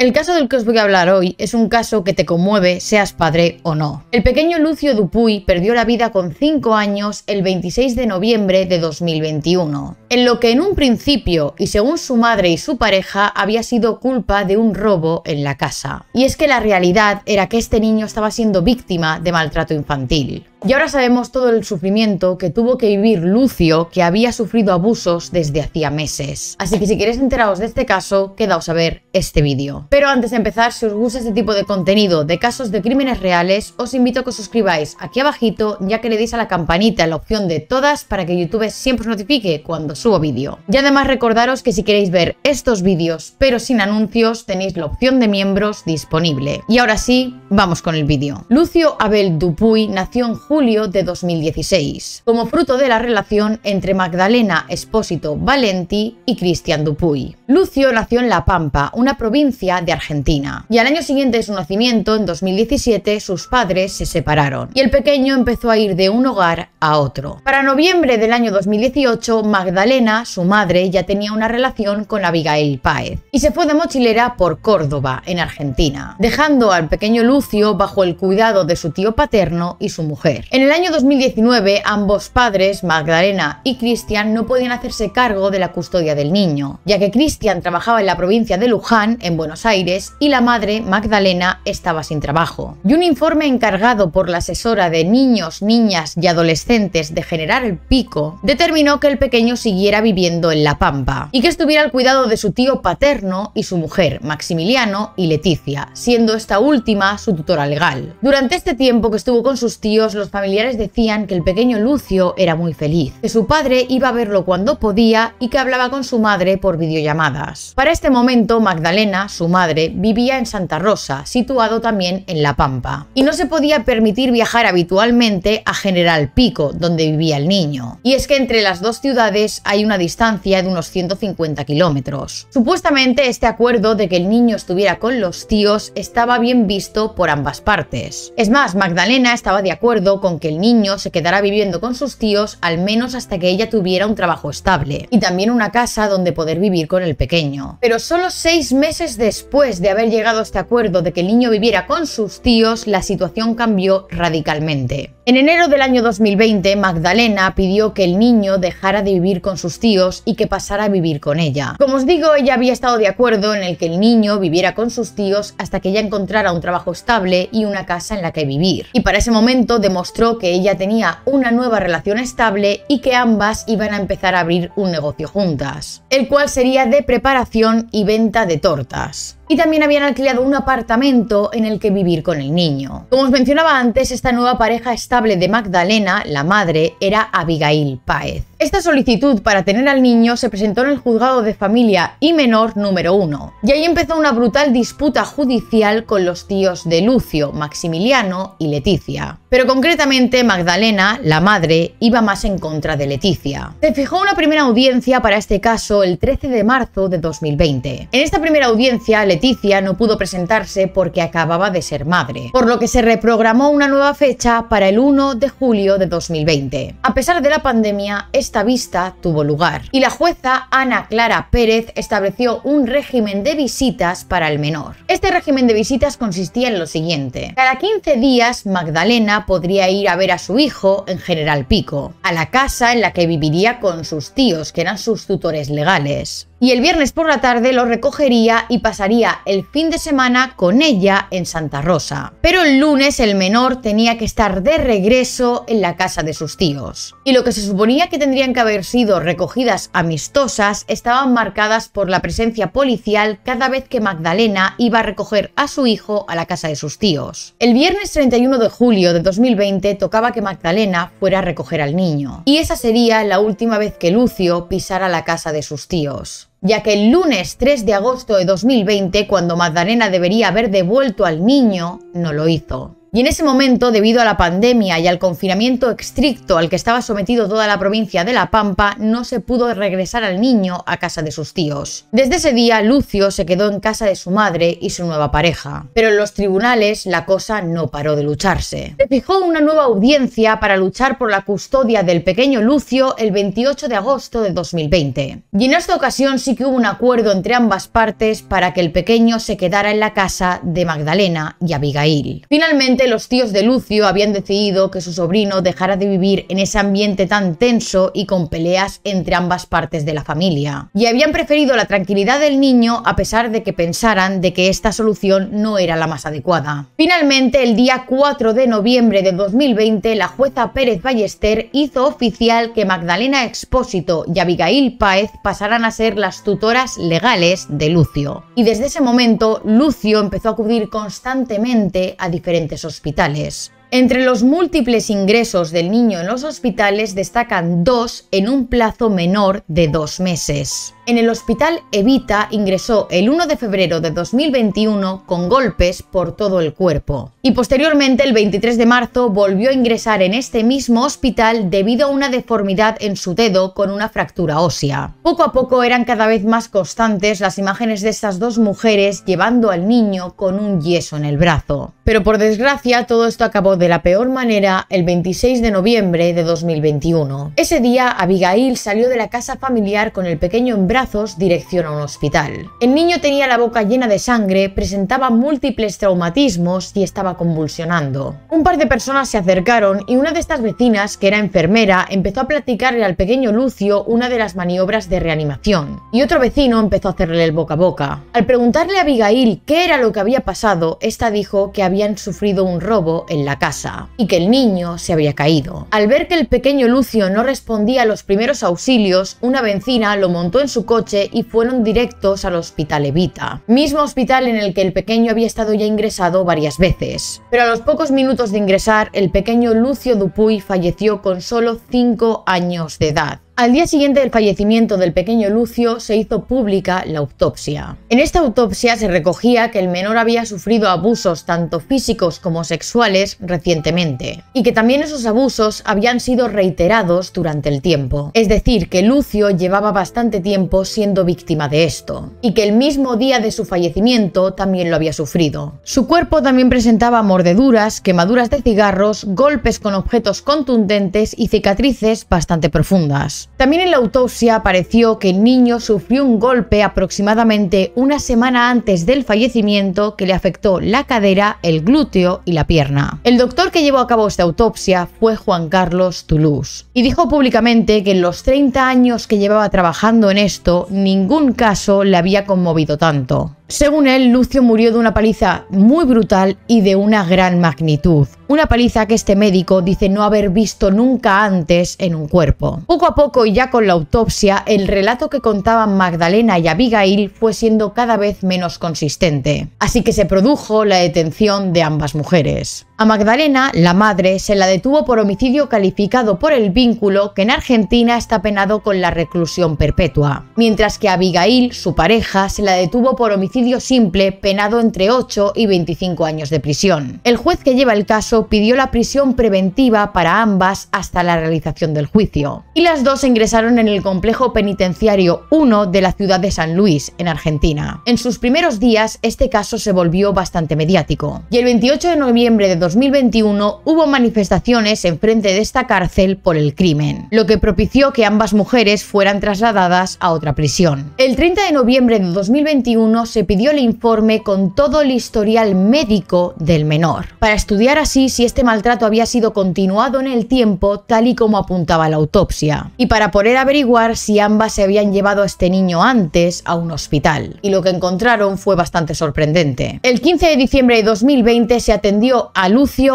El caso del que os voy a hablar hoy es un caso que te conmueve, seas padre o no. El pequeño Lucio Dupuy perdió la vida con 5 años el 26 de noviembre de 2021, en lo que en un principio, y según su madre y su pareja, había sido culpa de un robo en la casa. Y es que la realidad era que este niño estaba siendo víctima de maltrato infantil. Y ahora sabemos todo el sufrimiento que tuvo que vivir Lucio, que había sufrido abusos desde hacía meses. Así que si queréis enteraros de este caso, quedaos a ver este vídeo. Pero antes de empezar, si os gusta este tipo de contenido de casos de crímenes reales, os invito a que os suscribáis aquí abajito, ya que le deis a la campanita la opción de todas para que YouTube siempre os notifique cuando subo vídeo. Y además recordaros que si queréis ver estos vídeos, pero sin anuncios, tenéis la opción de miembros disponible. Y ahora sí, vamos con el vídeo. Lucio Abel Dupuy nació en julio de 2016, como fruto de la relación entre Magdalena Espósito Valenti y Cristian Dupuy. Lucio nació en La Pampa, una provincia de Argentina, y al año siguiente de su nacimiento, en 2017, sus padres se separaron y el pequeño empezó a ir de un hogar a otro. Para noviembre del año 2018, Magdalena, su madre, ya tenía una relación con Abigail Páez y se fue de mochilera por Córdoba, en Argentina, dejando al pequeño Lucio bajo el cuidado de su tío paterno y su mujer. En el año 2019, ambos padres, Magdalena y Cristian, no podían hacerse cargo de la custodia del niño, ya que Cristian trabajaba en la provincia de Luján, en Buenos Aires, y la madre, Magdalena, estaba sin trabajo. Y un informe encargado por la asesora de niños, niñas y adolescentes de Generar el Pico determinó que el pequeño siguiera viviendo en La Pampa y que estuviera al cuidado de su tío paterno y su mujer, Maximiliano y Leticia, siendo esta última su tutora legal. Durante este tiempo que estuvo con sus tíos, los familiares decían que el pequeño Lucio era muy feliz, que su padre iba a verlo cuando podía y que hablaba con su madre por videollamadas. Para este momento, Magdalena, su madre, vivía en Santa Rosa, situado también en La Pampa, y no se podía permitir viajar habitualmente a General Pico, donde vivía el niño. Y es que entre las dos ciudades hay una distancia de unos 150 kilómetros. Supuestamente este acuerdo de que el niño estuviera con los tíos estaba bien visto por ambas partes. Es más, Magdalena estaba de acuerdo con que el niño se quedara viviendo con sus tíos al menos hasta que ella tuviera un trabajo estable y también una casa donde poder vivir con el pequeño. Pero solo seis meses después de haber llegado a este acuerdo de que el niño viviera con sus tíos, la situación cambió radicalmente. En enero del año 2020, Magdalena pidió que el niño dejara de vivir con sus tíos y que pasara a vivir con ella. Como os digo, ella había estado de acuerdo en el que el niño viviera con sus tíos hasta que ella encontrara un trabajo estable y una casa en la que vivir. Y para ese momento demostró que ella tenía una nueva relación estable y que ambas iban a empezar a abrir un negocio juntas, el cual sería de preparación y venta de tortas y también habían alquilado un apartamento en el que vivir con el niño. Como os mencionaba antes, esta nueva pareja estable de Magdalena, la madre, era Abigail Páez. Esta solicitud para tener al niño se presentó en el juzgado de familia y menor número 1. Y ahí empezó una brutal disputa judicial con los tíos de Lucio, Maximiliano y Leticia. Pero concretamente Magdalena, la madre, iba más en contra de Leticia. Se fijó una primera audiencia para este caso el 13 de marzo de 2020. En esta primera audiencia, Leticia Leticia no pudo presentarse porque acababa de ser madre, por lo que se reprogramó una nueva fecha para el 1 de julio de 2020. A pesar de la pandemia, esta vista tuvo lugar y la jueza Ana Clara Pérez estableció un régimen de visitas para el menor. Este régimen de visitas consistía en lo siguiente. Cada 15 días, Magdalena podría ir a ver a su hijo en General Pico, a la casa en la que viviría con sus tíos, que eran sus tutores legales y el viernes por la tarde lo recogería y pasaría el fin de semana con ella en Santa Rosa. Pero el lunes el menor tenía que estar de regreso en la casa de sus tíos. Y lo que se suponía que tendrían que haber sido recogidas amistosas estaban marcadas por la presencia policial cada vez que Magdalena iba a recoger a su hijo a la casa de sus tíos. El viernes 31 de julio de 2020 tocaba que Magdalena fuera a recoger al niño. Y esa sería la última vez que Lucio pisara la casa de sus tíos ya que el lunes 3 de agosto de 2020, cuando Magdalena debería haber devuelto al niño, no lo hizo. Y en ese momento, debido a la pandemia y al confinamiento estricto al que estaba sometido toda la provincia de La Pampa, no se pudo regresar al niño a casa de sus tíos. Desde ese día, Lucio se quedó en casa de su madre y su nueva pareja. Pero en los tribunales la cosa no paró de lucharse. Se fijó una nueva audiencia para luchar por la custodia del pequeño Lucio el 28 de agosto de 2020. Y en esta ocasión sí que hubo un acuerdo entre ambas partes para que el pequeño se quedara en la casa de Magdalena y Abigail. Finalmente, los tíos de Lucio habían decidido que su sobrino dejara de vivir en ese ambiente tan tenso y con peleas entre ambas partes de la familia. Y habían preferido la tranquilidad del niño a pesar de que pensaran de que esta solución no era la más adecuada. Finalmente, el día 4 de noviembre de 2020, la jueza Pérez Ballester hizo oficial que Magdalena Expósito y Abigail Páez pasaran a ser las tutoras legales de Lucio. Y desde ese momento, Lucio empezó a acudir constantemente a diferentes hospitales. Entre los múltiples ingresos del niño en los hospitales destacan dos en un plazo menor de dos meses. En el hospital Evita ingresó el 1 de febrero de 2021 con golpes por todo el cuerpo y posteriormente el 23 de marzo volvió a ingresar en este mismo hospital debido a una deformidad en su dedo con una fractura ósea. Poco a poco eran cada vez más constantes las imágenes de estas dos mujeres llevando al niño con un yeso en el brazo. Pero por desgracia todo esto acabó de la peor manera el 26 de noviembre de 2021. Ese día, Abigail salió de la casa familiar con el pequeño en brazos dirección a un hospital. El niño tenía la boca llena de sangre, presentaba múltiples traumatismos y estaba convulsionando. Un par de personas se acercaron y una de estas vecinas, que era enfermera, empezó a platicarle al pequeño Lucio una de las maniobras de reanimación. Y otro vecino empezó a hacerle el boca a boca. Al preguntarle a Abigail qué era lo que había pasado, esta dijo que habían sufrido un robo en la casa y que el niño se había caído. Al ver que el pequeño Lucio no respondía a los primeros auxilios, una vecina lo montó en su coche y fueron directos al hospital Evita, mismo hospital en el que el pequeño había estado ya ingresado varias veces. Pero a los pocos minutos de ingresar, el pequeño Lucio Dupuy falleció con solo 5 años de edad. Al día siguiente del fallecimiento del pequeño Lucio se hizo pública la autopsia. En esta autopsia se recogía que el menor había sufrido abusos tanto físicos como sexuales recientemente y que también esos abusos habían sido reiterados durante el tiempo. Es decir, que Lucio llevaba bastante tiempo siendo víctima de esto y que el mismo día de su fallecimiento también lo había sufrido. Su cuerpo también presentaba mordeduras, quemaduras de cigarros, golpes con objetos contundentes y cicatrices bastante profundas. También en la autopsia apareció que el niño sufrió un golpe aproximadamente una semana antes del fallecimiento que le afectó la cadera, el glúteo y la pierna. El doctor que llevó a cabo esta autopsia fue Juan Carlos Toulouse y dijo públicamente que en los 30 años que llevaba trabajando en esto, ningún caso le había conmovido tanto. Según él, Lucio murió de una paliza muy brutal y de una gran magnitud. Una paliza que este médico dice no haber visto nunca antes en un cuerpo. Poco a poco y ya con la autopsia, el relato que contaban Magdalena y Abigail fue siendo cada vez menos consistente. Así que se produjo la detención de ambas mujeres. A Magdalena, la madre, se la detuvo por homicidio calificado por el vínculo que en Argentina está penado con la reclusión perpetua, mientras que a Abigail, su pareja, se la detuvo por homicidio simple penado entre 8 y 25 años de prisión. El juez que lleva el caso pidió la prisión preventiva para ambas hasta la realización del juicio, y las dos ingresaron en el complejo penitenciario 1 de la ciudad de San Luis, en Argentina. En sus primeros días, este caso se volvió bastante mediático, y el 28 de noviembre de 2021 hubo manifestaciones enfrente de esta cárcel por el crimen, lo que propició que ambas mujeres fueran trasladadas a otra prisión. El 30 de noviembre de 2021 se pidió el informe con todo el historial médico del menor, para estudiar así si este maltrato había sido continuado en el tiempo tal y como apuntaba la autopsia, y para poder averiguar si ambas se habían llevado a este niño antes a un hospital. Y lo que encontraron fue bastante sorprendente. El 15 de diciembre de 2020 se atendió al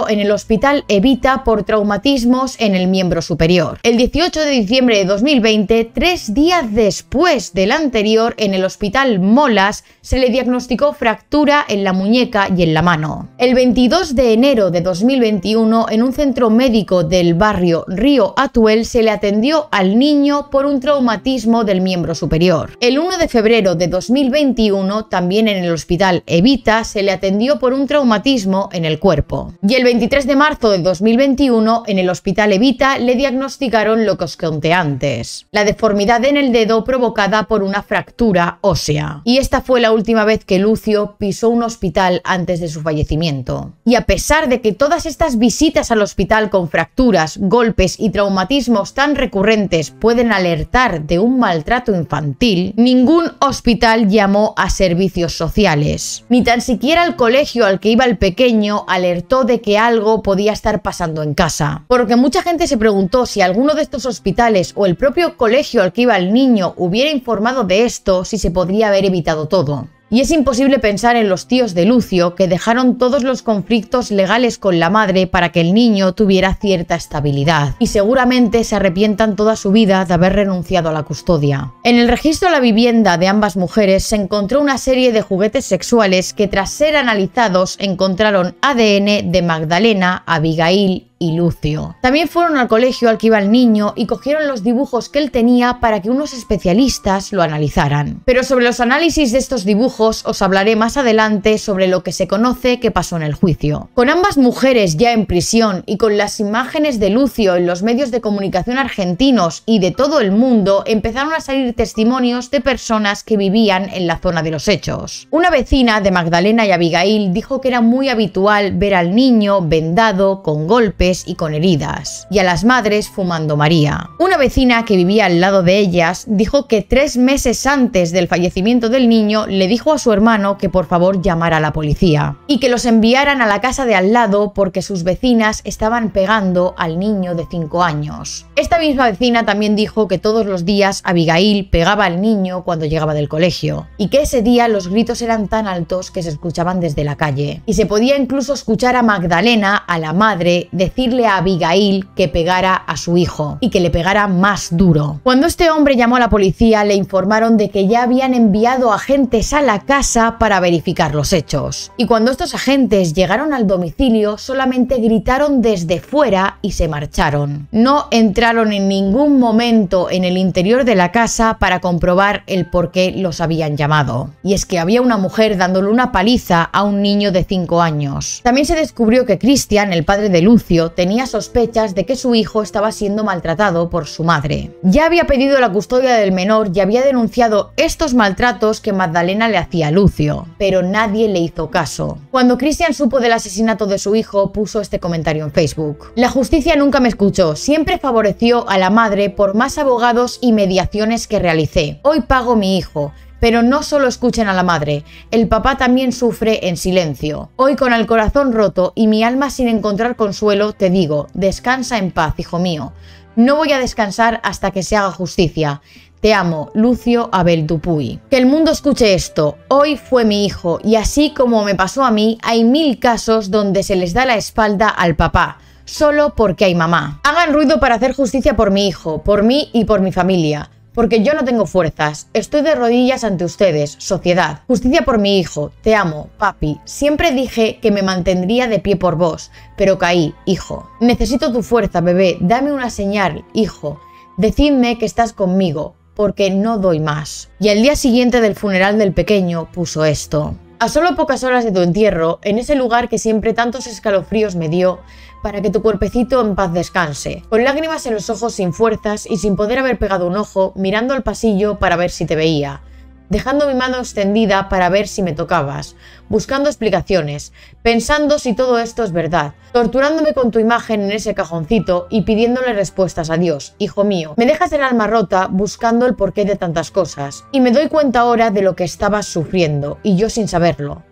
en el hospital Evita por traumatismos en el miembro superior. El 18 de diciembre de 2020, tres días después del anterior, en el hospital Molas, se le diagnosticó fractura en la muñeca y en la mano. El 22 de enero de 2021, en un centro médico del barrio Río Atuel, se le atendió al niño por un traumatismo del miembro superior. El 1 de febrero de 2021, también en el hospital Evita, se le atendió por un traumatismo en el cuerpo. Y el 23 de marzo de 2021, en el Hospital Evita, le diagnosticaron lo que os conté antes, la deformidad en el dedo provocada por una fractura ósea. Y esta fue la última vez que Lucio pisó un hospital antes de su fallecimiento. Y a pesar de que todas estas visitas al hospital con fracturas, golpes y traumatismos tan recurrentes pueden alertar de un maltrato infantil, ningún hospital llamó a servicios sociales. Ni tan siquiera el colegio al que iba el pequeño alertó de que algo podía estar pasando en casa. porque mucha gente se preguntó si alguno de estos hospitales o el propio colegio al que iba el niño hubiera informado de esto, si se podría haber evitado todo. Y es imposible pensar en los tíos de Lucio que dejaron todos los conflictos legales con la madre para que el niño tuviera cierta estabilidad, y seguramente se arrepientan toda su vida de haber renunciado a la custodia. En el registro de la vivienda de ambas mujeres se encontró una serie de juguetes sexuales que tras ser analizados encontraron ADN de Magdalena, Abigail y Lucio. También fueron al colegio al que iba el niño y cogieron los dibujos que él tenía para que unos especialistas lo analizaran. Pero sobre los análisis de estos dibujos os hablaré más adelante sobre lo que se conoce que pasó en el juicio. Con ambas mujeres ya en prisión y con las imágenes de Lucio en los medios de comunicación argentinos y de todo el mundo, empezaron a salir testimonios de personas que vivían en la zona de los hechos. Una vecina de Magdalena y Abigail dijo que era muy habitual ver al niño vendado, con golpes, y con heridas, y a las madres fumando María. Una vecina que vivía al lado de ellas dijo que tres meses antes del fallecimiento del niño le dijo a su hermano que por favor llamara a la policía y que los enviaran a la casa de al lado porque sus vecinas estaban pegando al niño de 5 años. Esta misma vecina también dijo que todos los días Abigail pegaba al niño cuando llegaba del colegio y que ese día los gritos eran tan altos que se escuchaban desde la calle y se podía incluso escuchar a Magdalena, a la madre, decir decirle a Abigail que pegara a su hijo y que le pegara más duro. Cuando este hombre llamó a la policía, le informaron de que ya habían enviado agentes a la casa para verificar los hechos. Y cuando estos agentes llegaron al domicilio, solamente gritaron desde fuera y se marcharon. No entraron en ningún momento en el interior de la casa para comprobar el por qué los habían llamado. Y es que había una mujer dándole una paliza a un niño de 5 años. También se descubrió que Christian, el padre de Lucio, tenía sospechas de que su hijo estaba siendo maltratado por su madre. Ya había pedido la custodia del menor y había denunciado estos maltratos que Magdalena le hacía a Lucio, pero nadie le hizo caso. Cuando Christian supo del asesinato de su hijo, puso este comentario en Facebook. La justicia nunca me escuchó, siempre favoreció a la madre por más abogados y mediaciones que realicé. Hoy pago mi hijo, pero no solo escuchen a la madre, el papá también sufre en silencio. Hoy con el corazón roto y mi alma sin encontrar consuelo, te digo, descansa en paz, hijo mío. No voy a descansar hasta que se haga justicia. Te amo, Lucio Abel Dupuy. Que el mundo escuche esto. Hoy fue mi hijo y así como me pasó a mí, hay mil casos donde se les da la espalda al papá, solo porque hay mamá. Hagan ruido para hacer justicia por mi hijo, por mí y por mi familia porque yo no tengo fuerzas. Estoy de rodillas ante ustedes, sociedad. Justicia por mi hijo, te amo, papi. Siempre dije que me mantendría de pie por vos, pero caí, hijo. Necesito tu fuerza, bebé. Dame una señal, hijo. Decidme que estás conmigo, porque no doy más. Y al día siguiente del funeral del pequeño puso esto. A solo pocas horas de tu entierro, en ese lugar que siempre tantos escalofríos me dio, para que tu cuerpecito en paz descanse, con lágrimas en los ojos sin fuerzas y sin poder haber pegado un ojo, mirando al pasillo para ver si te veía, dejando mi mano extendida para ver si me tocabas, buscando explicaciones, pensando si todo esto es verdad, torturándome con tu imagen en ese cajoncito y pidiéndole respuestas a Dios, hijo mío. Me dejas el alma rota buscando el porqué de tantas cosas, y me doy cuenta ahora de lo que estabas sufriendo, y yo sin saberlo.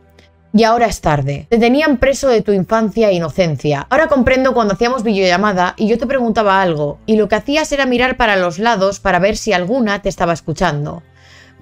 Y ahora es tarde. Te tenían preso de tu infancia e inocencia. Ahora comprendo cuando hacíamos videollamada y yo te preguntaba algo, y lo que hacías era mirar para los lados para ver si alguna te estaba escuchando.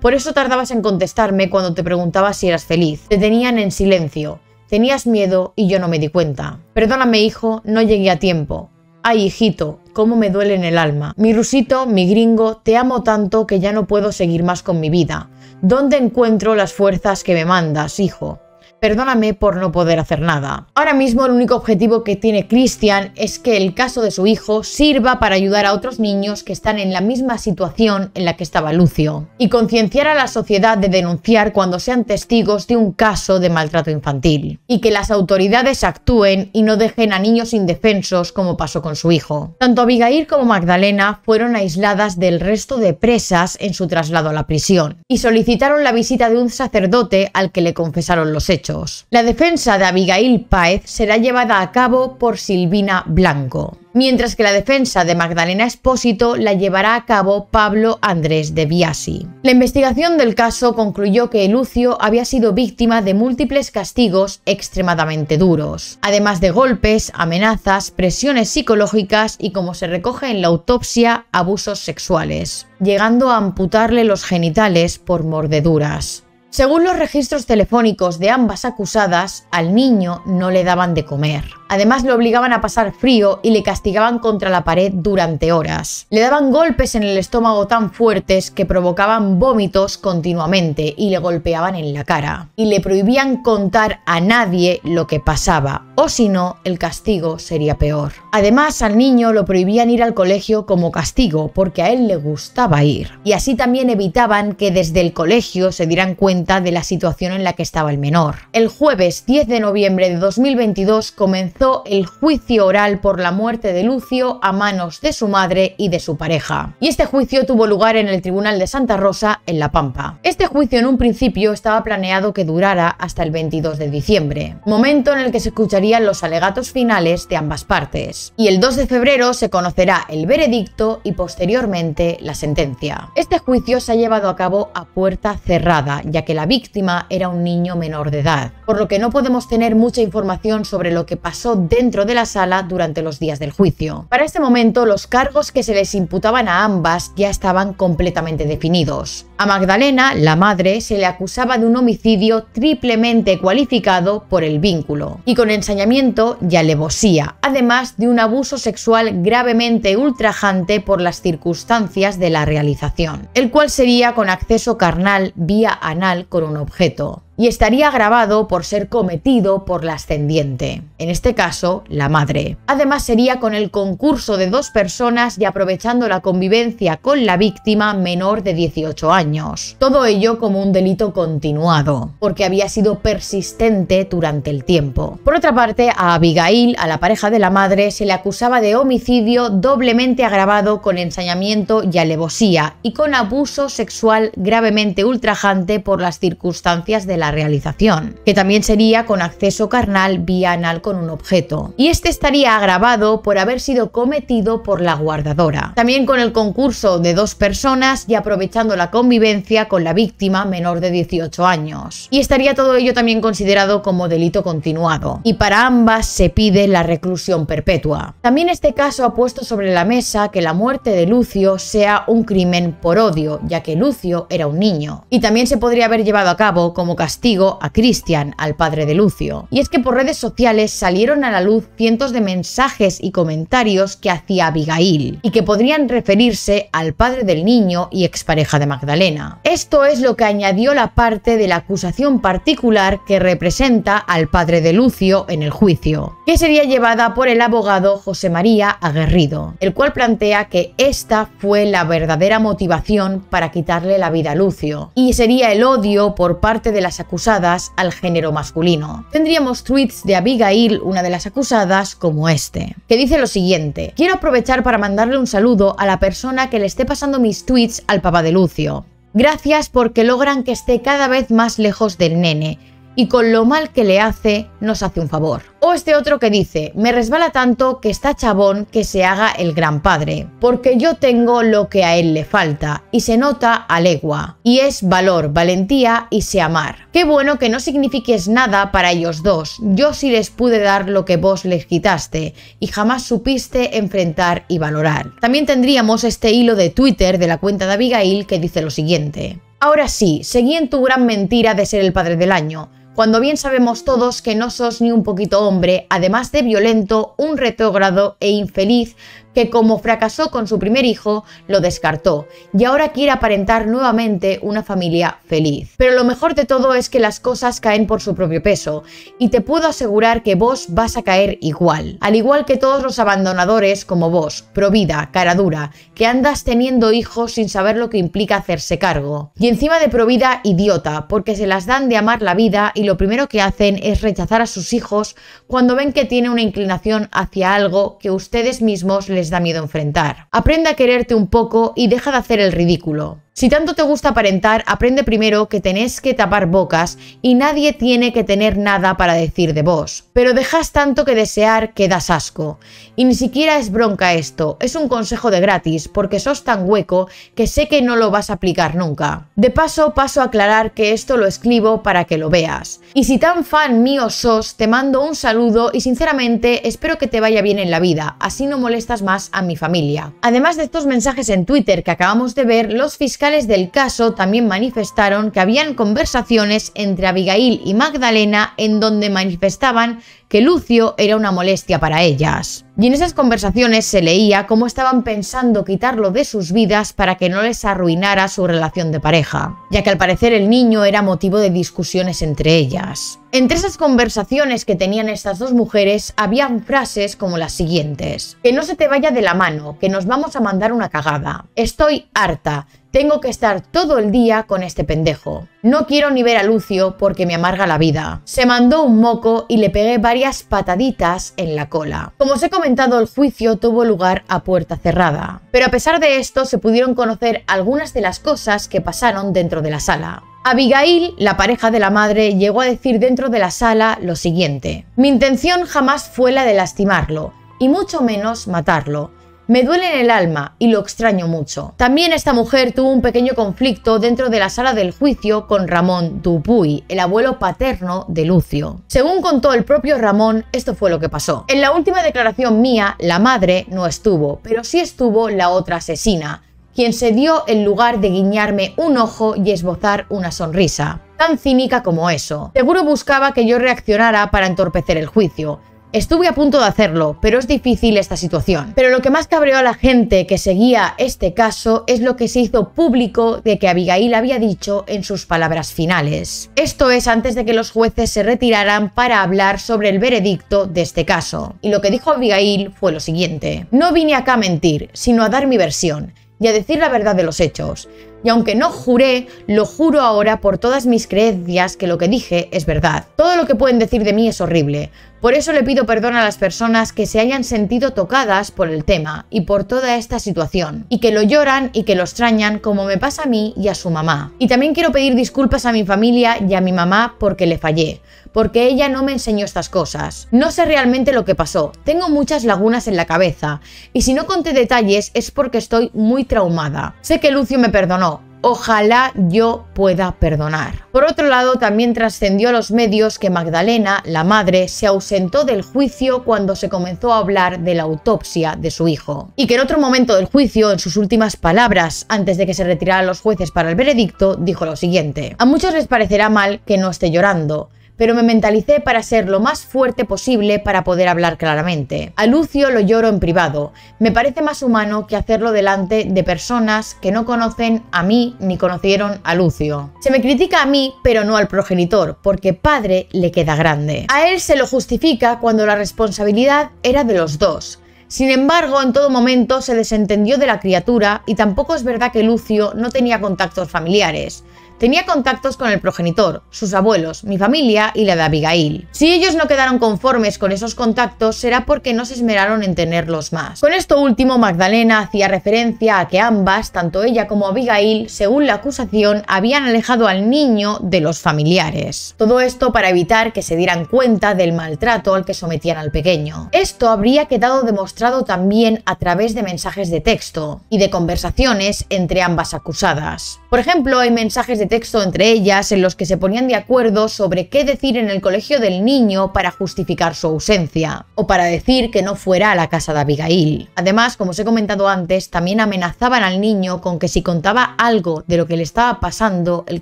Por eso tardabas en contestarme cuando te preguntaba si eras feliz. Te tenían en silencio. Tenías miedo y yo no me di cuenta. Perdóname, hijo, no llegué a tiempo. Ay, hijito, cómo me duele en el alma. Mi rusito, mi gringo, te amo tanto que ya no puedo seguir más con mi vida. ¿Dónde encuentro las fuerzas que me mandas, hijo? Perdóname por no poder hacer nada. Ahora mismo el único objetivo que tiene Christian es que el caso de su hijo sirva para ayudar a otros niños que están en la misma situación en la que estaba Lucio y concienciar a la sociedad de denunciar cuando sean testigos de un caso de maltrato infantil y que las autoridades actúen y no dejen a niños indefensos como pasó con su hijo. Tanto Abigail como Magdalena fueron aisladas del resto de presas en su traslado a la prisión y solicitaron la visita de un sacerdote al que le confesaron los hechos. La defensa de Abigail Páez será llevada a cabo por Silvina Blanco, mientras que la defensa de Magdalena Espósito la llevará a cabo Pablo Andrés de Biasi. La investigación del caso concluyó que Lucio había sido víctima de múltiples castigos extremadamente duros, además de golpes, amenazas, presiones psicológicas y, como se recoge en la autopsia, abusos sexuales, llegando a amputarle los genitales por mordeduras. Según los registros telefónicos de ambas acusadas, al niño no le daban de comer. Además lo obligaban a pasar frío y le castigaban contra la pared durante horas. Le daban golpes en el estómago tan fuertes que provocaban vómitos continuamente y le golpeaban en la cara. Y le prohibían contar a nadie lo que pasaba, o si no, el castigo sería peor. Además al niño lo prohibían ir al colegio como castigo porque a él le gustaba ir. Y así también evitaban que desde el colegio se dieran cuenta de la situación en la que estaba el menor. El jueves 10 de noviembre de 2022 comenzó el juicio oral por la muerte de Lucio a manos de su madre y de su pareja. Y este juicio tuvo lugar en el Tribunal de Santa Rosa, en La Pampa. Este juicio en un principio estaba planeado que durara hasta el 22 de diciembre, momento en el que se escucharían los alegatos finales de ambas partes. Y el 2 de febrero se conocerá el veredicto y posteriormente la sentencia. Este juicio se ha llevado a cabo a puerta cerrada, ya que la víctima era un niño menor de edad, por lo que no podemos tener mucha información sobre lo que pasó dentro de la sala durante los días del juicio. Para este momento, los cargos que se les imputaban a ambas ya estaban completamente definidos. A Magdalena, la madre, se le acusaba de un homicidio triplemente cualificado por el vínculo y con ensañamiento y alevosía, además de un abuso sexual gravemente ultrajante por las circunstancias de la realización, el cual sería con acceso carnal vía anal con un objeto y estaría agravado por ser cometido por la ascendiente, en este caso la madre. Además sería con el concurso de dos personas y aprovechando la convivencia con la víctima menor de 18 años. Todo ello como un delito continuado, porque había sido persistente durante el tiempo. Por otra parte, a Abigail, a la pareja de la madre, se le acusaba de homicidio doblemente agravado con ensañamiento y alevosía y con abuso sexual gravemente ultrajante por las circunstancias de la realización, que también sería con acceso carnal vía anal con un objeto, y este estaría agravado por haber sido cometido por la guardadora. También con el concurso de dos personas y aprovechando la convivencia con la víctima menor de 18 años. Y estaría todo ello también considerado como delito continuado, y para ambas se pide la reclusión perpetua. También este caso ha puesto sobre la mesa que la muerte de Lucio sea un crimen por odio, ya que Lucio era un niño, y también se podría haber llevado a cabo como castigo a Cristian, al padre de Lucio. Y es que por redes sociales salieron a la luz cientos de mensajes y comentarios que hacía Abigail y que podrían referirse al padre del niño y expareja de Magdalena. Esto es lo que añadió la parte de la acusación particular que representa al padre de Lucio en el juicio, que sería llevada por el abogado José María Aguerrido, el cual plantea que esta fue la verdadera motivación para quitarle la vida a Lucio y sería el odio por parte de las acusadas al género masculino. Tendríamos tweets de Abigail, una de las acusadas, como este, que dice lo siguiente, quiero aprovechar para mandarle un saludo a la persona que le esté pasando mis tweets al papá de Lucio. Gracias porque logran que esté cada vez más lejos del nene, y con lo mal que le hace nos hace un favor. O este otro que dice, me resbala tanto que está chabón que se haga el gran padre, porque yo tengo lo que a él le falta y se nota a legua, y es valor, valentía y se amar. Qué bueno que no signifiques nada para ellos dos, yo sí les pude dar lo que vos les quitaste y jamás supiste enfrentar y valorar. También tendríamos este hilo de Twitter de la cuenta de Abigail que dice lo siguiente. Ahora sí, seguí en tu gran mentira de ser el padre del año, cuando bien sabemos todos que no sos ni un poquito hombre, además de violento, un retrógrado e infeliz, que como fracasó con su primer hijo, lo descartó y ahora quiere aparentar nuevamente una familia feliz. Pero lo mejor de todo es que las cosas caen por su propio peso y te puedo asegurar que vos vas a caer igual, al igual que todos los abandonadores como vos, provida, cara dura, que andas teniendo hijos sin saber lo que implica hacerse cargo. Y encima de provida, idiota, porque se las dan de amar la vida y lo primero que hacen es rechazar a sus hijos cuando ven que tiene una inclinación hacia algo que ustedes mismos les da miedo enfrentar. Aprende a quererte un poco y deja de hacer el ridículo. Si tanto te gusta aparentar, aprende primero que tenés que tapar bocas y nadie tiene que tener nada para decir de vos. Pero dejas tanto que desear que das asco. Y ni siquiera es bronca esto, es un consejo de gratis porque sos tan hueco que sé que no lo vas a aplicar nunca. De paso, paso a aclarar que esto lo escribo para que lo veas. Y si tan fan mío sos, te mando un saludo y sinceramente espero que te vaya bien en la vida, así no molestas más a mi familia. Además de estos mensajes en Twitter que acabamos de ver, los fiscales del caso también manifestaron que habían conversaciones entre Abigail y Magdalena en donde manifestaban que Lucio era una molestia para ellas. Y en esas conversaciones se leía cómo estaban pensando quitarlo de sus vidas para que no les arruinara su relación de pareja, ya que al parecer el niño era motivo de discusiones entre ellas. Entre esas conversaciones que tenían estas dos mujeres habían frases como las siguientes. Que no se te vaya de la mano, que nos vamos a mandar una cagada. Estoy harta, tengo que estar todo el día con este pendejo. No quiero ni ver a Lucio porque me amarga la vida. Se mandó un moco y le pegué varias pataditas en la cola. Como os he comentado, el juicio tuvo lugar a puerta cerrada. Pero a pesar de esto, se pudieron conocer algunas de las cosas que pasaron dentro de la sala. Abigail, la pareja de la madre, llegó a decir dentro de la sala lo siguiente. Mi intención jamás fue la de lastimarlo, y mucho menos matarlo me duele en el alma y lo extraño mucho. También esta mujer tuvo un pequeño conflicto dentro de la sala del juicio con Ramón Dupuy, el abuelo paterno de Lucio. Según contó el propio Ramón, esto fue lo que pasó. En la última declaración mía, la madre no estuvo, pero sí estuvo la otra asesina, quien se dio el lugar de guiñarme un ojo y esbozar una sonrisa. Tan cínica como eso. Seguro buscaba que yo reaccionara para entorpecer el juicio, Estuve a punto de hacerlo, pero es difícil esta situación. Pero lo que más cabreó a la gente que seguía este caso es lo que se hizo público de que Abigail había dicho en sus palabras finales. Esto es antes de que los jueces se retiraran para hablar sobre el veredicto de este caso. Y lo que dijo Abigail fue lo siguiente. No vine acá a mentir, sino a dar mi versión y a decir la verdad de los hechos. Y aunque no juré, lo juro ahora por todas mis creencias que lo que dije es verdad. Todo lo que pueden decir de mí es horrible. Por eso le pido perdón a las personas que se hayan sentido tocadas por el tema y por toda esta situación, y que lo lloran y que lo extrañan como me pasa a mí y a su mamá. Y también quiero pedir disculpas a mi familia y a mi mamá porque le fallé, porque ella no me enseñó estas cosas. No sé realmente lo que pasó, tengo muchas lagunas en la cabeza, y si no conté detalles es porque estoy muy traumada. Sé que Lucio me perdonó, ojalá yo pueda perdonar. Por otro lado, también trascendió a los medios que Magdalena, la madre, se ausentó del juicio cuando se comenzó a hablar de la autopsia de su hijo. Y que en otro momento del juicio, en sus últimas palabras, antes de que se retiraran los jueces para el veredicto, dijo lo siguiente. A muchos les parecerá mal que no esté llorando, pero me mentalicé para ser lo más fuerte posible para poder hablar claramente. A Lucio lo lloro en privado, me parece más humano que hacerlo delante de personas que no conocen a mí ni conocieron a Lucio. Se me critica a mí, pero no al progenitor, porque padre le queda grande. A él se lo justifica cuando la responsabilidad era de los dos, sin embargo, en todo momento se desentendió de la criatura y tampoco es verdad que Lucio no tenía contactos familiares. Tenía contactos con el progenitor, sus abuelos, mi familia y la de Abigail. Si ellos no quedaron conformes con esos contactos, será porque no se esmeraron en tenerlos más. Con esto último, Magdalena hacía referencia a que ambas, tanto ella como Abigail, según la acusación, habían alejado al niño de los familiares. Todo esto para evitar que se dieran cuenta del maltrato al que sometían al pequeño. Esto habría quedado demostrado también a través de mensajes de texto y de conversaciones entre ambas acusadas. Por ejemplo, hay mensajes de texto entre ellas en los que se ponían de acuerdo sobre qué decir en el colegio del niño para justificar su ausencia, o para decir que no fuera a la casa de Abigail. Además, como os he comentado antes, también amenazaban al niño con que si contaba algo de lo que le estaba pasando, el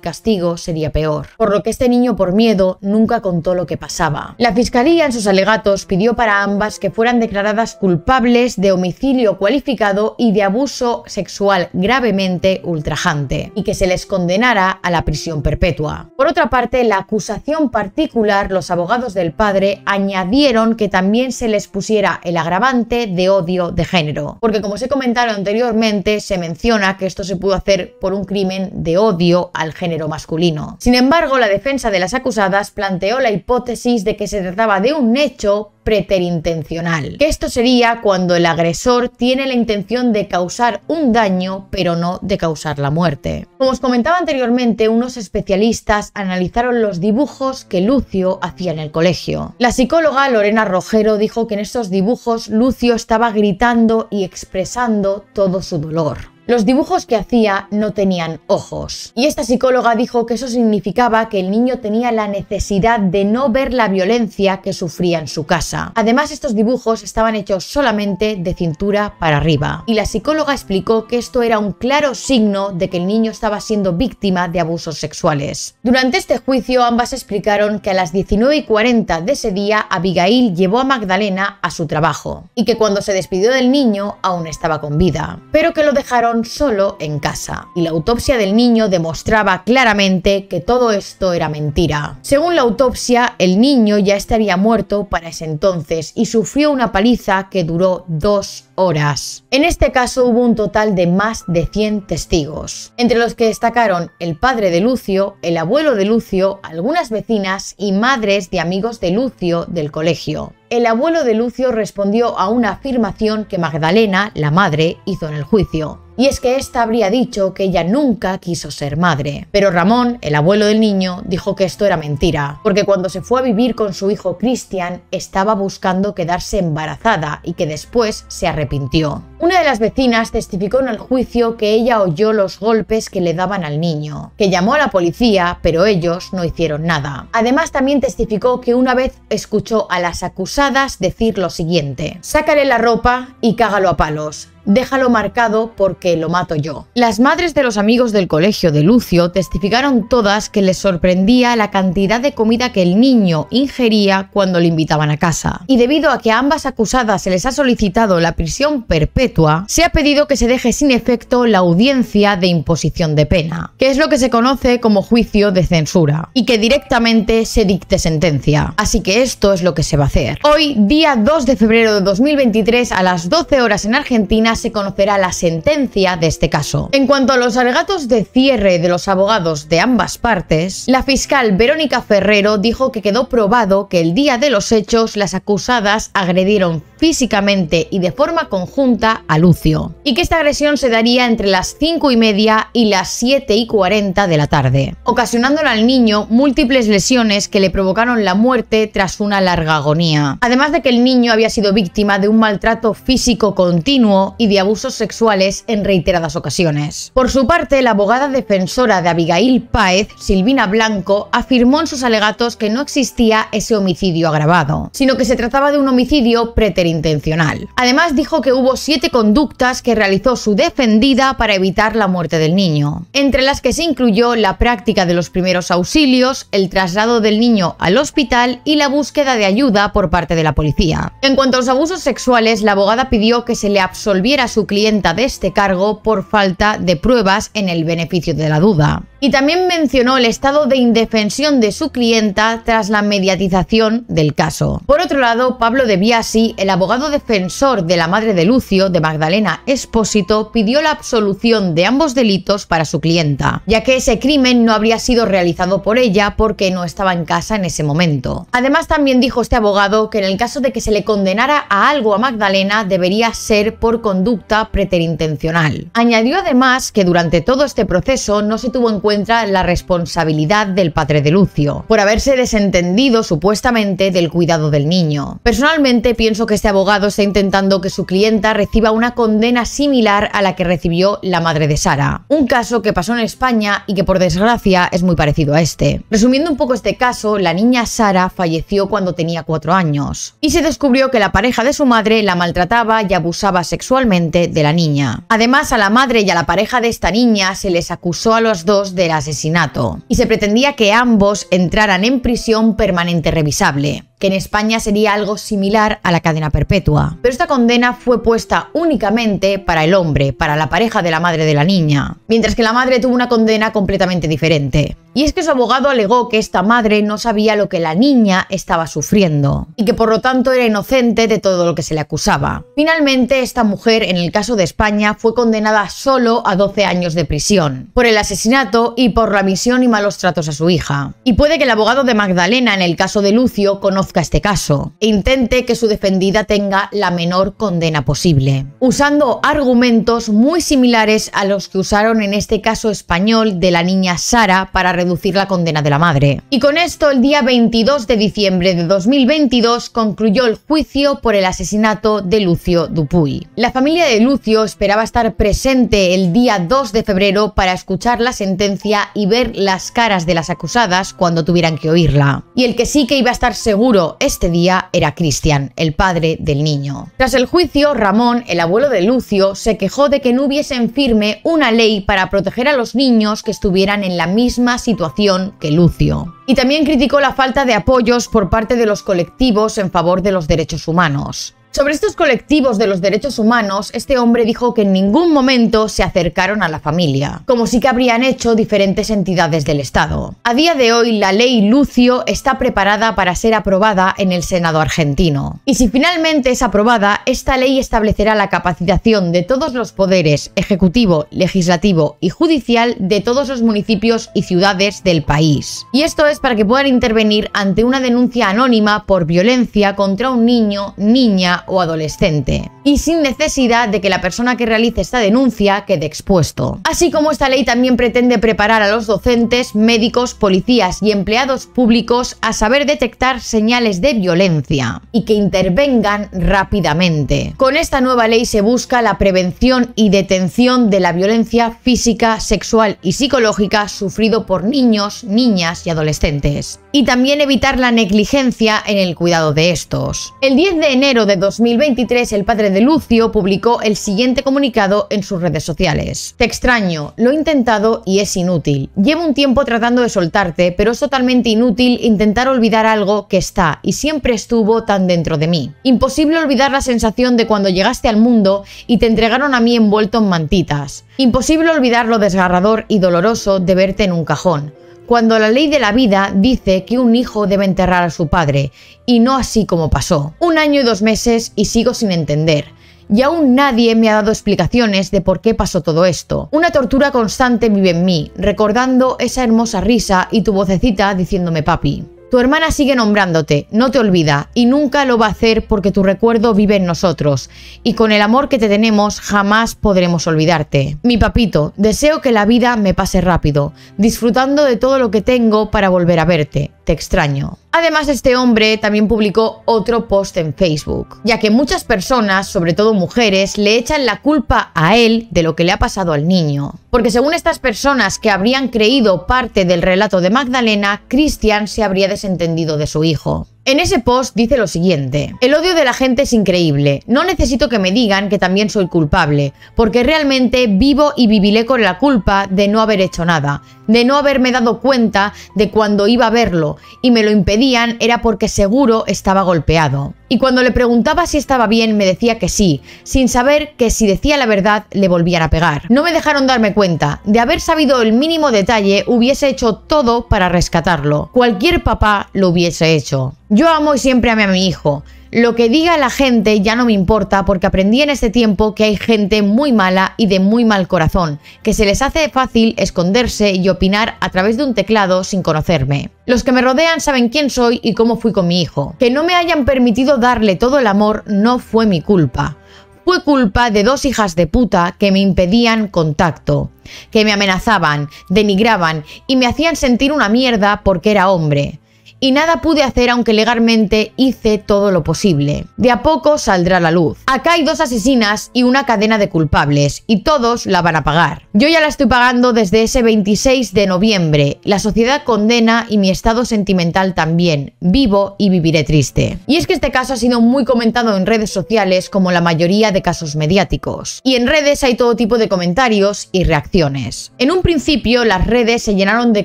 castigo sería peor. Por lo que este niño, por miedo, nunca contó lo que pasaba. La fiscalía en sus alegatos pidió para ambas que fueran declaradas culpables de homicidio cualificado y de abuso sexual gravemente ultrajante, y que se les condenara a la prisión perpetua. Por otra parte, la acusación particular, los abogados del padre añadieron que también se les pusiera el agravante de odio de género, porque como se comentaron anteriormente, se menciona que esto se pudo hacer por un crimen de odio al género masculino. Sin embargo, la defensa de las acusadas planteó la hipótesis de que se trataba de un hecho preterintencional. Que Esto sería cuando el agresor tiene la intención de causar un daño, pero no de causar la muerte. Como os comentaba anteriormente, unos especialistas analizaron los dibujos que Lucio hacía en el colegio. La psicóloga Lorena Rojero dijo que en estos dibujos Lucio estaba gritando y expresando todo su dolor. Los dibujos que hacía no tenían ojos. Y esta psicóloga dijo que eso significaba que el niño tenía la necesidad de no ver la violencia que sufría en su casa. Además, estos dibujos estaban hechos solamente de cintura para arriba. Y la psicóloga explicó que esto era un claro signo de que el niño estaba siendo víctima de abusos sexuales. Durante este juicio, ambas explicaron que a las 19 y 40 de ese día, Abigail llevó a Magdalena a su trabajo y que cuando se despidió del niño aún estaba con vida, pero que lo dejaron solo en casa, y la autopsia del niño demostraba claramente que todo esto era mentira. Según la autopsia, el niño ya estaría muerto para ese entonces y sufrió una paliza que duró dos horas. En este caso hubo un total de más de 100 testigos, entre los que destacaron el padre de Lucio, el abuelo de Lucio, algunas vecinas y madres de amigos de Lucio del colegio el abuelo de Lucio respondió a una afirmación que Magdalena, la madre, hizo en el juicio y es que ésta habría dicho que ella nunca quiso ser madre. Pero Ramón, el abuelo del niño, dijo que esto era mentira, porque cuando se fue a vivir con su hijo Cristian, estaba buscando quedarse embarazada y que después se arrepintió. Una de las vecinas testificó en el juicio que ella oyó los golpes que le daban al niño, que llamó a la policía, pero ellos no hicieron nada. Además, también testificó que una vez escuchó a las acusadas decir lo siguiente, sácale la ropa y cágalo a palos, déjalo marcado porque lo mato yo. Las madres de los amigos del colegio de Lucio testificaron todas que les sorprendía la cantidad de comida que el niño ingería cuando le invitaban a casa. Y debido a que a ambas acusadas se les ha solicitado la prisión perpetua, se ha pedido que se deje sin efecto la audiencia de imposición de pena, que es lo que se conoce como juicio de censura, y que directamente se dicte sentencia. Así que esto es lo que se va a hacer. Hoy, día 2 de febrero de 2023, a las 12 horas en Argentina, se conocerá la sentencia de este caso. En cuanto a los alegatos de cierre de los abogados de ambas partes, la fiscal Verónica Ferrero dijo que quedó probado que el día de los hechos las acusadas agredieron físicamente y de forma conjunta a Lucio, y que esta agresión se daría entre las 5 y media y las 7 y 40 de la tarde, ocasionándole al niño múltiples lesiones que le provocaron la muerte tras una larga agonía. Además de que el niño había sido víctima de un maltrato físico continuo y de abusos sexuales en reiteradas ocasiones. Por su parte, la abogada defensora de Abigail Páez, Silvina Blanco, afirmó en sus alegatos que no existía ese homicidio agravado, sino que se trataba de un homicidio preterintencional. Además, dijo que hubo siete conductas que realizó su defendida para evitar la muerte del niño, entre las que se incluyó la práctica de los primeros auxilios, el traslado del niño al hospital y la búsqueda de ayuda por parte de la policía. En cuanto a los abusos sexuales, la abogada pidió que se le absolviera su clienta de este cargo por falta de pruebas en el beneficio de la duda. Y también mencionó el estado de indefensión de su clienta tras la mediatización del caso. Por otro lado, Pablo de Biasi, el abogado defensor de la madre de Lucio, de Magdalena Espósito, pidió la absolución de ambos delitos para su clienta, ya que ese crimen no habría sido realizado por ella porque no estaba en casa en ese momento. Además, también dijo este abogado que en el caso de que se le condenara a algo a Magdalena debería ser por conducta preterintencional. Añadió además que durante todo este proceso no se tuvo en cuenta la responsabilidad del padre de Lucio, por haberse desentendido supuestamente del cuidado del niño. Personalmente pienso que este abogado está intentando que su clienta reciba una condena similar a la que recibió la madre de Sara, un caso que pasó en España y que por desgracia es muy parecido a este. Resumiendo un poco este caso, la niña Sara falleció cuando tenía 4 años y se descubrió que la pareja de su madre la maltrataba y abusaba sexualmente de la niña. Además, a la madre y a la pareja de esta niña se les acusó a los dos de del asesinato y se pretendía que ambos entraran en prisión permanente revisable que en España sería algo similar a la cadena perpetua. Pero esta condena fue puesta únicamente para el hombre, para la pareja de la madre de la niña, mientras que la madre tuvo una condena completamente diferente. Y es que su abogado alegó que esta madre no sabía lo que la niña estaba sufriendo y que por lo tanto era inocente de todo lo que se le acusaba. Finalmente, esta mujer, en el caso de España, fue condenada solo a 12 años de prisión por el asesinato y por la misión y malos tratos a su hija. Y puede que el abogado de Magdalena, en el caso de Lucio, conoce este caso e intente que su defendida tenga la menor condena posible, usando argumentos muy similares a los que usaron en este caso español de la niña Sara para reducir la condena de la madre. Y con esto, el día 22 de diciembre de 2022 concluyó el juicio por el asesinato de Lucio Dupuy. La familia de Lucio esperaba estar presente el día 2 de febrero para escuchar la sentencia y ver las caras de las acusadas cuando tuvieran que oírla. Y el que sí que iba a estar seguro este día era Cristian, el padre del niño. Tras el juicio, Ramón, el abuelo de Lucio, se quejó de que no hubiesen firme una ley para proteger a los niños que estuvieran en la misma situación que Lucio. Y también criticó la falta de apoyos por parte de los colectivos en favor de los derechos humanos. Sobre estos colectivos de los derechos humanos, este hombre dijo que en ningún momento se acercaron a la familia, como sí que habrían hecho diferentes entidades del Estado. A día de hoy, la ley Lucio está preparada para ser aprobada en el Senado argentino. Y si finalmente es aprobada, esta ley establecerá la capacitación de todos los poderes, ejecutivo, legislativo y judicial de todos los municipios y ciudades del país. Y esto es para que puedan intervenir ante una denuncia anónima por violencia contra un niño, niña o adolescente, y sin necesidad de que la persona que realice esta denuncia quede expuesto. Así como esta ley también pretende preparar a los docentes, médicos, policías y empleados públicos a saber detectar señales de violencia y que intervengan rápidamente. Con esta nueva ley se busca la prevención y detención de la violencia física, sexual y psicológica sufrido por niños, niñas y adolescentes. Y también evitar la negligencia en el cuidado de estos. El 10 de enero de 2023, el padre de Lucio publicó el siguiente comunicado en sus redes sociales. Te extraño, lo he intentado y es inútil. Llevo un tiempo tratando de soltarte, pero es totalmente inútil intentar olvidar algo que está y siempre estuvo tan dentro de mí. Imposible olvidar la sensación de cuando llegaste al mundo y te entregaron a mí envuelto en mantitas. Imposible olvidar lo desgarrador y doloroso de verte en un cajón cuando la ley de la vida dice que un hijo debe enterrar a su padre, y no así como pasó. Un año y dos meses y sigo sin entender y aún nadie me ha dado explicaciones de por qué pasó todo esto. Una tortura constante vive en mí, recordando esa hermosa risa y tu vocecita diciéndome papi. Tu hermana sigue nombrándote, no te olvida y nunca lo va a hacer porque tu recuerdo vive en nosotros y con el amor que te tenemos jamás podremos olvidarte. Mi papito, deseo que la vida me pase rápido, disfrutando de todo lo que tengo para volver a verte. Te extraño. Además, este hombre también publicó otro post en Facebook, ya que muchas personas, sobre todo mujeres, le echan la culpa a él de lo que le ha pasado al niño. Porque según estas personas que habrían creído parte del relato de Magdalena, Cristian se habría entendido de su hijo. En ese post dice lo siguiente, el odio de la gente es increíble, no necesito que me digan que también soy culpable, porque realmente vivo y viviré con la culpa de no haber hecho nada, de no haberme dado cuenta de cuando iba a verlo, y me lo impedían era porque seguro estaba golpeado y cuando le preguntaba si estaba bien me decía que sí, sin saber que si decía la verdad le volvían a pegar. No me dejaron darme cuenta, de haber sabido el mínimo detalle hubiese hecho todo para rescatarlo, cualquier papá lo hubiese hecho. Yo amo y siempre amé a mi hijo, lo que diga la gente ya no me importa porque aprendí en este tiempo que hay gente muy mala y de muy mal corazón, que se les hace fácil esconderse y opinar a través de un teclado sin conocerme. Los que me rodean saben quién soy y cómo fui con mi hijo. Que no me hayan permitido darle todo el amor no fue mi culpa. Fue culpa de dos hijas de puta que me impedían contacto, que me amenazaban, denigraban y me hacían sentir una mierda porque era hombre y nada pude hacer aunque legalmente hice todo lo posible. De a poco saldrá la luz. Acá hay dos asesinas y una cadena de culpables y todos la van a pagar. Yo ya la estoy pagando desde ese 26 de noviembre. La sociedad condena y mi estado sentimental también. Vivo y viviré triste. Y es que este caso ha sido muy comentado en redes sociales como la mayoría de casos mediáticos. Y en redes hay todo tipo de comentarios y reacciones. En un principio las redes se llenaron de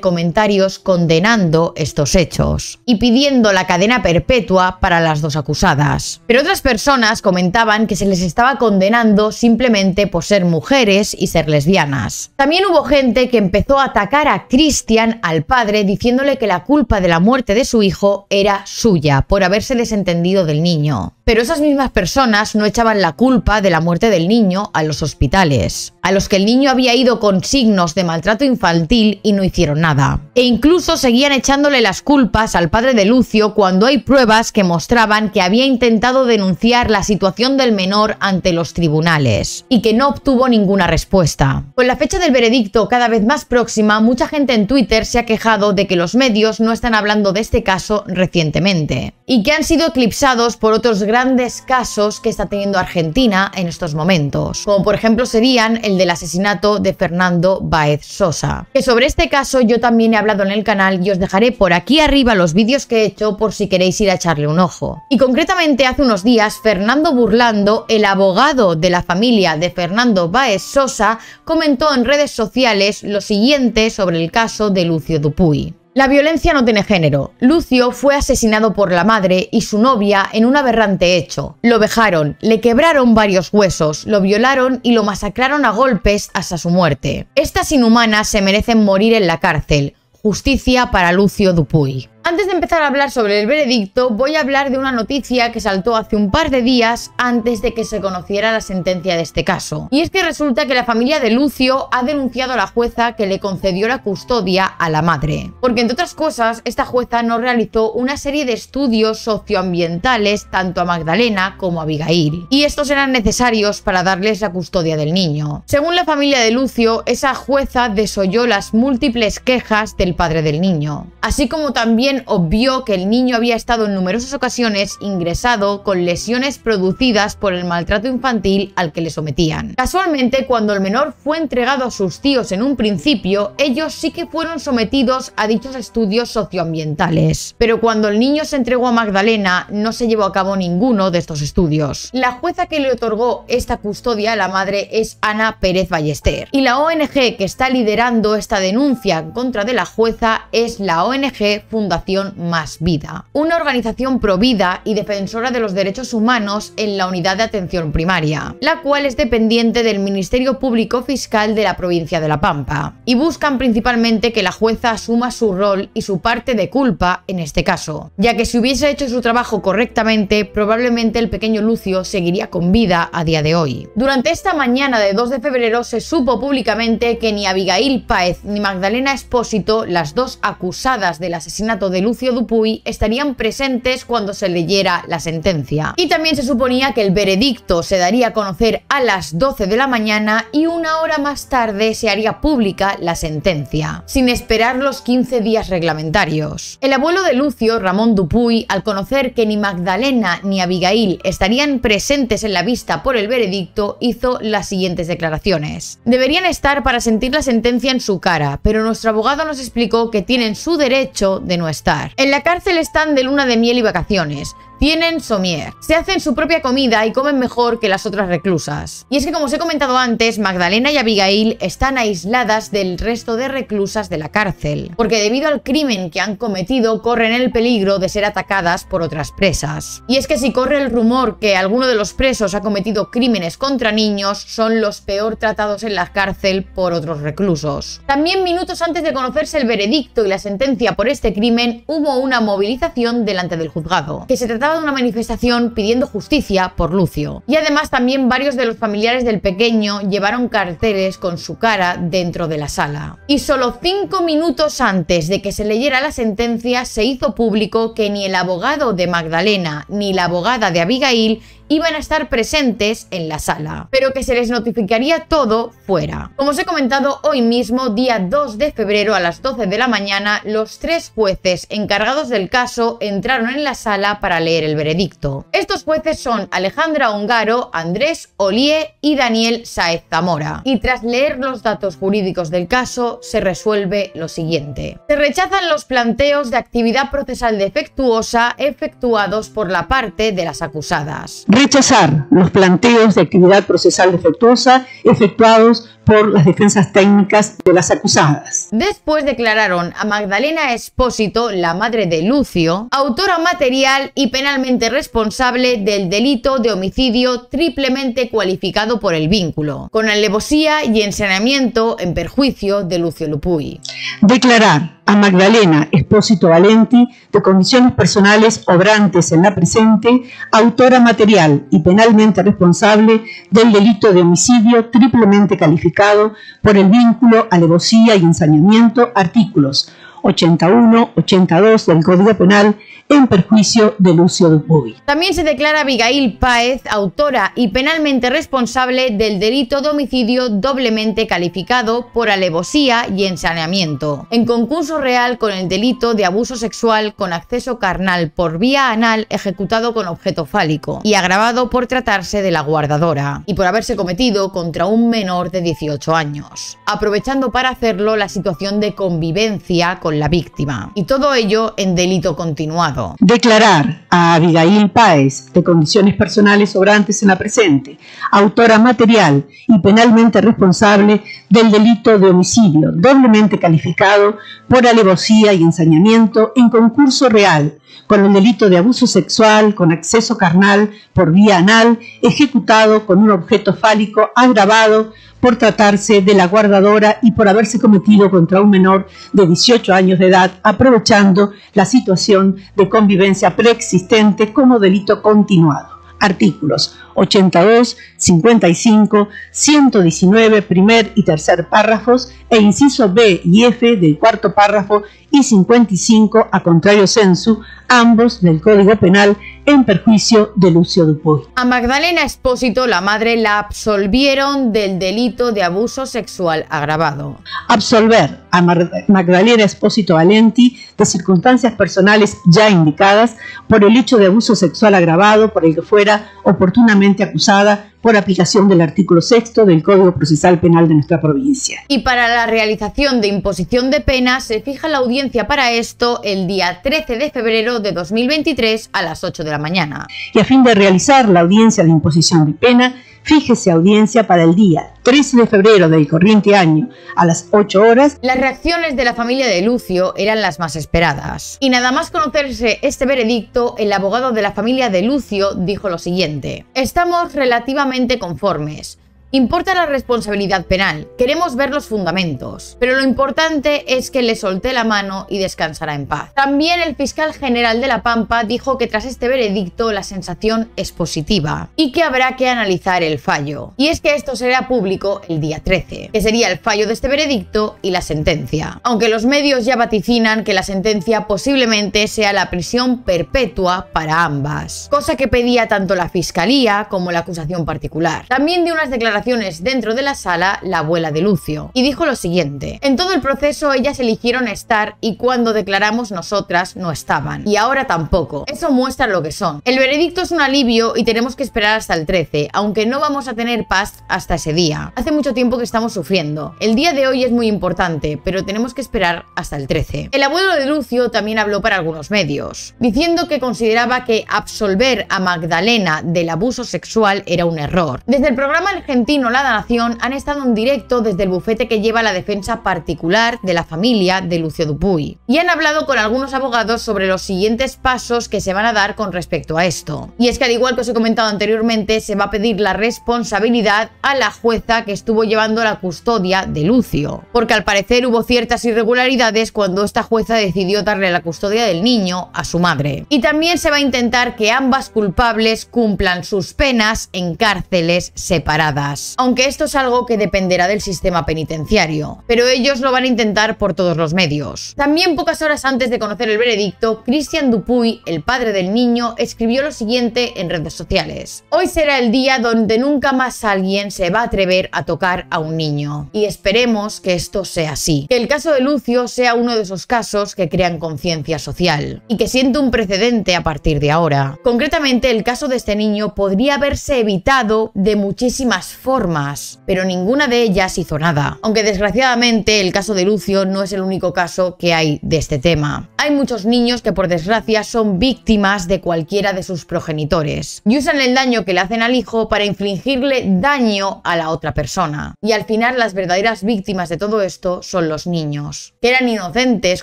comentarios condenando estos hechos y pidiendo la cadena perpetua para las dos acusadas. Pero otras personas comentaban que se les estaba condenando simplemente por ser mujeres y ser lesbianas. También hubo gente que empezó a atacar a Christian, al padre, diciéndole que la culpa de la muerte de su hijo era suya por haberse desentendido del niño. Pero esas mismas personas no echaban la culpa de la muerte del niño a los hospitales, a los que el niño había ido con signos de maltrato infantil y no hicieron nada. E incluso seguían echándole las culpas al padre de Lucio cuando hay pruebas que mostraban que había intentado denunciar la situación del menor ante los tribunales y que no obtuvo ninguna respuesta. Con la fecha del veredicto cada vez más próxima, mucha gente en Twitter se ha quejado de que los medios no están hablando de este caso recientemente y que han sido eclipsados por otros grandes casos que está teniendo Argentina en estos momentos, como por ejemplo serían el del asesinato de Fernando Baez Sosa. Que sobre este caso yo también he hablado en el canal y os dejaré por aquí arriba los vídeos que he hecho por si queréis ir a echarle un ojo. Y concretamente hace unos días, Fernando Burlando, el abogado de la familia de Fernando Baez Sosa, comentó en redes sociales lo siguiente sobre el caso de Lucio Dupuy. La violencia no tiene género. Lucio fue asesinado por la madre y su novia en un aberrante hecho. Lo vejaron, le quebraron varios huesos, lo violaron y lo masacraron a golpes hasta su muerte. Estas inhumanas se merecen morir en la cárcel. Justicia para Lucio Dupuy. Antes de empezar a hablar sobre el veredicto, voy a hablar de una noticia que saltó hace un par de días antes de que se conociera la sentencia de este caso. Y es que resulta que la familia de Lucio ha denunciado a la jueza que le concedió la custodia a la madre. Porque entre otras cosas, esta jueza no realizó una serie de estudios socioambientales tanto a Magdalena como a Abigail. Y estos eran necesarios para darles la custodia del niño. Según la familia de Lucio, esa jueza desoyó las múltiples quejas del padre del niño. Así como también Obvio obvió que el niño había estado en numerosas ocasiones ingresado con lesiones producidas por el maltrato infantil al que le sometían. Casualmente, cuando el menor fue entregado a sus tíos en un principio, ellos sí que fueron sometidos a dichos estudios socioambientales. Pero cuando el niño se entregó a Magdalena, no se llevó a cabo ninguno de estos estudios. La jueza que le otorgó esta custodia a la madre es Ana Pérez Ballester. Y la ONG que está liderando esta denuncia en contra de la jueza es la ONG Fundación más Vida, una organización provida y defensora de los derechos humanos en la unidad de atención primaria, la cual es dependiente del Ministerio Público Fiscal de la provincia de La Pampa, y buscan principalmente que la jueza asuma su rol y su parte de culpa en este caso, ya que si hubiese hecho su trabajo correctamente, probablemente el pequeño Lucio seguiría con vida a día de hoy. Durante esta mañana de 2 de febrero se supo públicamente que ni Abigail Páez ni Magdalena Espósito, las dos acusadas del asesinato de Lucio Dupuy estarían presentes cuando se leyera la sentencia. Y también se suponía que el veredicto se daría a conocer a las 12 de la mañana y una hora más tarde se haría pública la sentencia, sin esperar los 15 días reglamentarios. El abuelo de Lucio, Ramón Dupuy, al conocer que ni Magdalena ni Abigail estarían presentes en la vista por el veredicto, hizo las siguientes declaraciones. Deberían estar para sentir la sentencia en su cara, pero nuestro abogado nos explicó que tienen su derecho de no estar. En la cárcel están de luna de miel y vacaciones tienen somier. Se hacen su propia comida y comen mejor que las otras reclusas. Y es que como os he comentado antes, Magdalena y Abigail están aisladas del resto de reclusas de la cárcel, porque debido al crimen que han cometido corren el peligro de ser atacadas por otras presas. Y es que si corre el rumor que alguno de los presos ha cometido crímenes contra niños, son los peor tratados en la cárcel por otros reclusos. También minutos antes de conocerse el veredicto y la sentencia por este crimen, hubo una movilización delante del juzgado, que se trataba una manifestación pidiendo justicia por Lucio. Y además también varios de los familiares del pequeño llevaron carteles con su cara dentro de la sala. Y solo cinco minutos antes de que se leyera la sentencia se hizo público que ni el abogado de Magdalena ni la abogada de Abigail iban a estar presentes en la sala, pero que se les notificaría todo fuera. Como os he comentado, hoy mismo, día 2 de febrero a las 12 de la mañana, los tres jueces encargados del caso entraron en la sala para leer el veredicto. Estos jueces son Alejandra Ongaro, Andrés Olie y Daniel Saez Zamora. Y tras leer los datos jurídicos del caso, se resuelve lo siguiente. Se rechazan los planteos de actividad procesal defectuosa efectuados por la parte de las acusadas rechazar los planteos de actividad procesal defectuosa efectuados por las defensas técnicas de las acusadas. Después declararon a Magdalena Espósito, la madre de Lucio, autora material y penalmente responsable del delito de homicidio triplemente cualificado por el vínculo, con alevosía y ensañamiento en perjuicio de Lucio Lupuy declarar a Magdalena Espósito Valenti de condiciones personales obrantes en la presente, autora material y penalmente responsable del delito de homicidio triplemente calificado por el vínculo, alevosía y ensañamiento, artículos 81, 82 del Código Penal en perjuicio de Lucio Dupuy. También se declara Abigail Páez autora y penalmente responsable del delito de homicidio doblemente calificado por alevosía y ensaneamiento, en concurso real con el delito de abuso sexual con acceso carnal por vía anal ejecutado con objeto fálico y agravado por tratarse de la guardadora y por haberse cometido contra un menor de 18 años, aprovechando para hacerlo la situación de convivencia con la víctima. Y todo ello en delito continuado. Declarar a Abigail Páez de condiciones personales sobrantes en la presente, autora material y penalmente responsable del delito de homicidio, doblemente calificado por alevosía y ensañamiento en concurso real con el delito de abuso sexual con acceso carnal por vía anal, ejecutado con un objeto fálico agravado por tratarse de la guardadora y por haberse cometido contra un menor de 18 años de edad, aprovechando la situación de convivencia preexistente como delito continuado artículos 82, 55, 119, primer y tercer párrafos e inciso B y F del cuarto párrafo y 55 a contrario censu ambos del Código Penal en perjuicio de Lucio Dupuy. A Magdalena Espósito, la madre, la absolvieron del delito de abuso sexual agravado. Absolver a Magdalena Espósito Valenti de circunstancias personales ya indicadas por el hecho de abuso sexual agravado por el que fuera oportunamente acusada por aplicación del artículo sexto del Código Procesal Penal de nuestra provincia. Y para la realización de imposición de pena se fija la audiencia para esto el día 13 de febrero de 2023 a las 8 de la mañana. Y a fin de realizar la audiencia de imposición de pena, Fíjese audiencia para el día 13 de febrero del corriente año a las 8 horas. Las reacciones de la familia de Lucio eran las más esperadas. Y nada más conocerse este veredicto, el abogado de la familia de Lucio dijo lo siguiente. Estamos relativamente conformes Importa la responsabilidad penal, queremos ver los fundamentos, pero lo importante es que le solté la mano y descansará en paz. También el fiscal general de La Pampa dijo que tras este veredicto la sensación es positiva y que habrá que analizar el fallo. Y es que esto será público el día 13, que sería el fallo de este veredicto y la sentencia. Aunque los medios ya vaticinan que la sentencia posiblemente sea la prisión perpetua para ambas, cosa que pedía tanto la fiscalía como la acusación particular. También de unas declaraciones dentro de la sala la abuela de Lucio, y dijo lo siguiente, en todo el proceso ellas eligieron estar y cuando declaramos nosotras no estaban, y ahora tampoco, eso muestra lo que son. El veredicto es un alivio y tenemos que esperar hasta el 13, aunque no vamos a tener paz hasta ese día. Hace mucho tiempo que estamos sufriendo, el día de hoy es muy importante, pero tenemos que esperar hasta el 13. El abuelo de Lucio también habló para algunos medios, diciendo que consideraba que absolver a Magdalena del abuso sexual era un error. Desde el programa argentino y La Nación han estado en directo desde el bufete que lleva la defensa particular de la familia de Lucio Dupuy y han hablado con algunos abogados sobre los siguientes pasos que se van a dar con respecto a esto. Y es que al igual que os he comentado anteriormente, se va a pedir la responsabilidad a la jueza que estuvo llevando la custodia de Lucio, porque al parecer hubo ciertas irregularidades cuando esta jueza decidió darle la custodia del niño a su madre. Y también se va a intentar que ambas culpables cumplan sus penas en cárceles separadas aunque esto es algo que dependerá del sistema penitenciario, pero ellos lo van a intentar por todos los medios. También pocas horas antes de conocer el veredicto, Christian Dupuy, el padre del niño, escribió lo siguiente en redes sociales. Hoy será el día donde nunca más alguien se va a atrever a tocar a un niño, y esperemos que esto sea así. Que el caso de Lucio sea uno de esos casos que crean conciencia social, y que siente un precedente a partir de ahora. Concretamente, el caso de este niño podría haberse evitado de muchísimas formas formas, pero ninguna de ellas hizo nada. Aunque desgraciadamente el caso de Lucio no es el único caso que hay de este tema. Hay muchos niños que por desgracia son víctimas de cualquiera de sus progenitores y usan el daño que le hacen al hijo para infligirle daño a la otra persona. Y al final las verdaderas víctimas de todo esto son los niños, que eran inocentes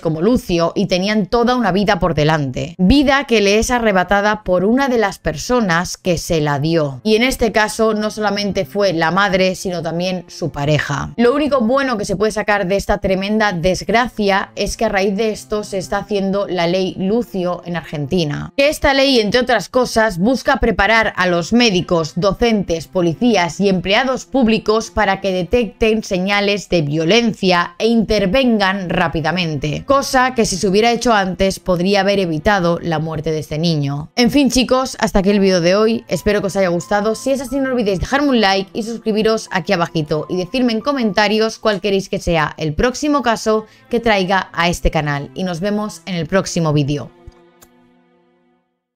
como Lucio y tenían toda una vida por delante. Vida que le es arrebatada por una de las personas que se la dio. Y en este caso no solamente fue la madre, sino también su pareja. Lo único bueno que se puede sacar de esta tremenda desgracia es que a raíz de esto se está haciendo la ley Lucio en Argentina. Que esta ley, entre otras cosas, busca preparar a los médicos, docentes, policías y empleados públicos para que detecten señales de violencia e intervengan rápidamente. Cosa que si se hubiera hecho antes podría haber evitado la muerte de este niño. En fin chicos, hasta aquí el vídeo de hoy. Espero que os haya gustado. Si es así no olvidéis dejarme un like y suscribiros aquí abajito y decirme en comentarios cuál queréis que sea el próximo caso que traiga a este canal y nos vemos en el próximo vídeo.